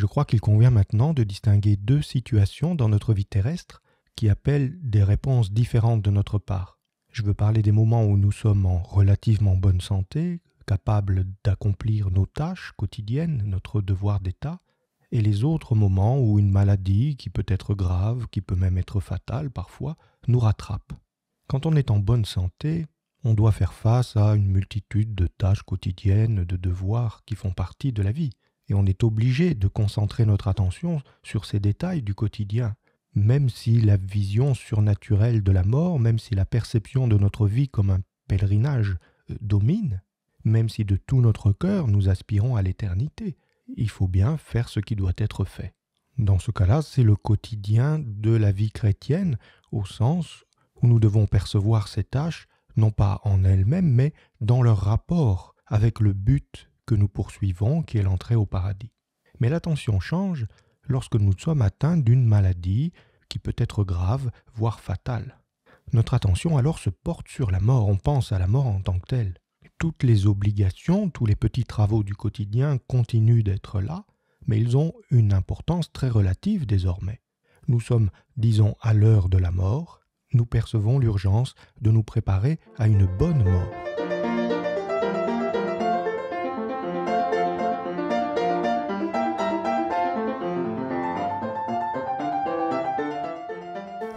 Je crois qu'il convient maintenant de distinguer deux situations dans notre vie terrestre qui appellent des réponses différentes de notre part. Je veux parler des moments où nous sommes en relativement bonne santé, capables d'accomplir nos tâches quotidiennes, notre devoir d'État, et les autres moments où une maladie, qui peut être grave, qui peut même être fatale parfois, nous rattrape. Quand on est en bonne santé, on doit faire face à une multitude de tâches quotidiennes, de devoirs qui font partie de la vie. Et on est obligé de concentrer notre attention sur ces détails du quotidien. Même si la vision surnaturelle de la mort, même si la perception de notre vie comme un pèlerinage euh, domine, même si de tout notre cœur nous aspirons à l'éternité, il faut bien faire ce qui doit être fait. Dans ce cas-là, c'est le quotidien de la vie chrétienne, au sens où nous devons percevoir ces tâches non pas en elles-mêmes, mais dans leur rapport avec le but nous poursuivons qui est l'entrée au paradis. Mais l'attention change lorsque nous sommes atteints d'une maladie qui peut être grave, voire fatale. Notre attention alors se porte sur la mort, on pense à la mort en tant que telle. Toutes les obligations, tous les petits travaux du quotidien continuent d'être là, mais ils ont une importance très relative désormais. Nous sommes, disons, à l'heure de la mort, nous percevons l'urgence de nous préparer à une bonne mort.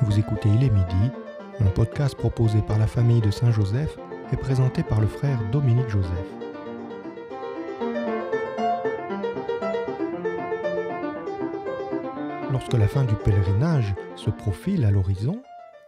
Vous écoutez Il est midi, un podcast proposé par la famille de Saint-Joseph et présenté par le frère Dominique Joseph. Lorsque la fin du pèlerinage se profile à l'horizon,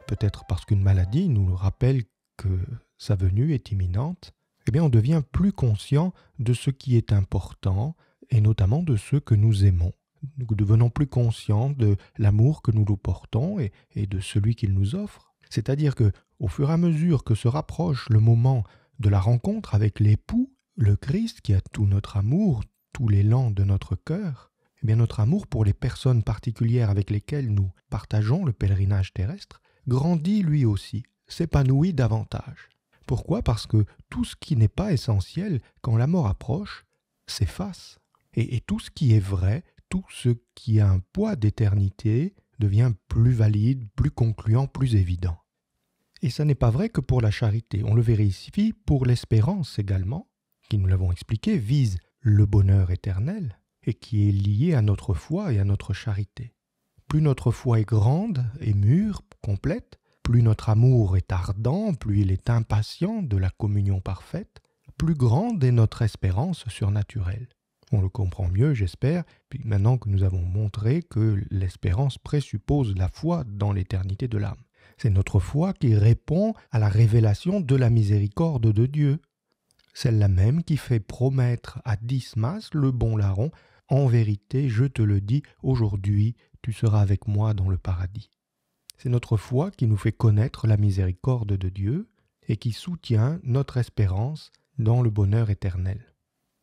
peut-être parce qu'une maladie nous rappelle que sa venue est imminente, eh bien on devient plus conscient de ce qui est important et notamment de ce que nous aimons nous devenons plus conscients de l'amour que nous nous portons et, de celui qu'il nous offre. C'est-à-dire que, au fur et à mesure que se rapproche le moment de la rencontre avec l'époux, le Christ qui a tout notre amour, tout l'élan de notre cœur, eh bien notre amour pour les personnes particulières avec lesquelles nous partageons le pèlerinage terrestre grandit lui aussi, s'épanouit davantage. Pourquoi Parce que tout ce qui n'est pas essentiel, quand la mort approche, s'efface. et, tout ce qui est vrai, tout ce qui a un poids d'éternité devient plus valide, plus concluant, plus évident. Et ça n'est pas vrai que pour la charité, on le vérifie pour l'espérance également, qui nous l'avons expliqué, vise le bonheur éternel, et qui est lié à notre foi et à notre charité. Plus notre foi est grande et mûre, complète, plus notre amour est ardent, plus il est impatient de la communion parfaite, plus grande est notre espérance surnaturelle. On le comprend mieux, j'espère, puis maintenant que nous avons montré que l'espérance présuppose la foi dans l'éternité de l'âme. C'est notre foi qui répond à la révélation de la miséricorde de Dieu. Celle-là même qui fait promettre à Dismas, le bon larron, En vérité, je te le dis, aujourd'hui, tu seras avec moi dans le paradis. C'est notre foi qui nous fait connaître la miséricorde de Dieu et qui soutient notre espérance dans le bonheur éternel.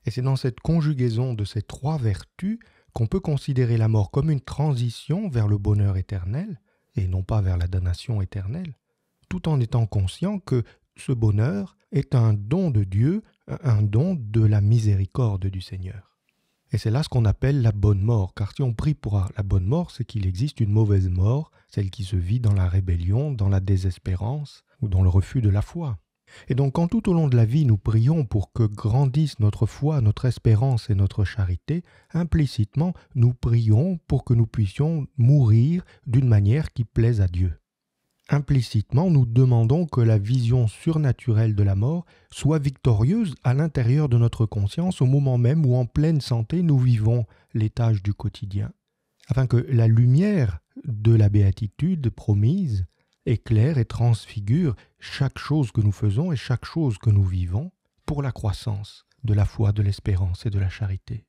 Et c'est dans cette conjugaison de ces trois vertus qu'on peut considérer la mort comme une transition vers le bonheur éternel, et non pas vers la damnation éternelle, tout en étant conscient que ce bonheur est un don de Dieu, un don de la miséricorde du Seigneur. Et c'est là ce qu'on appelle la bonne mort, car si on prie pour la bonne mort, c'est qu'il existe une mauvaise mort, celle qui se vit dans la rébellion, dans la désespérance ou dans le refus de la foi. Et donc quand tout au long de la vie nous prions pour que grandisse notre foi, notre espérance et notre charité, implicitement nous prions pour que nous puissions mourir d'une manière qui plaise à Dieu. Implicitement nous demandons que la vision surnaturelle de la mort soit victorieuse à l'intérieur de notre conscience au moment même où en pleine santé nous vivons les du quotidien, afin que la lumière de la béatitude promise éclaire et transfigure chaque chose que nous faisons et chaque chose que nous vivons pour la croissance de la foi, de l'espérance et de la charité.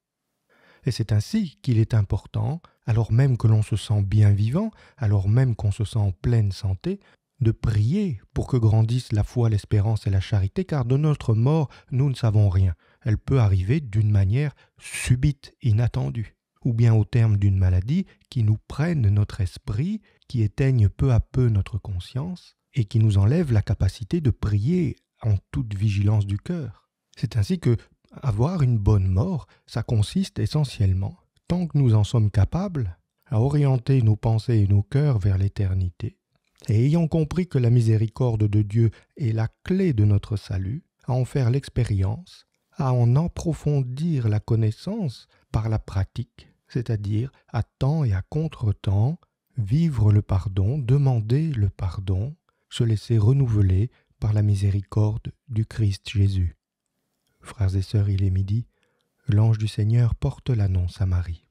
Et c'est ainsi qu'il est important, alors même que l'on se sent bien vivant, alors même qu'on se sent en pleine santé, de prier pour que grandissent la foi, l'espérance et la charité, car de notre mort, nous ne savons rien. Elle peut arriver d'une manière subite, inattendue, ou bien au terme d'une maladie qui nous prenne notre esprit, qui éteignent peu à peu notre conscience et qui nous enlèvent la capacité de prier en toute vigilance du cœur. C'est ainsi que avoir une bonne mort, ça consiste essentiellement, tant que nous en sommes capables, à orienter nos pensées et nos cœurs vers l'éternité. Et ayant compris que la miséricorde de Dieu est la clé de notre salut, à en faire l'expérience, à en approfondir la connaissance par la pratique, c'est-à-dire à temps et à contre-temps, vivre le pardon, demander le pardon, se laisser renouveler par la miséricorde du Christ Jésus. Frères et sœurs, il est midi, l'ange du Seigneur porte l'annonce à Marie.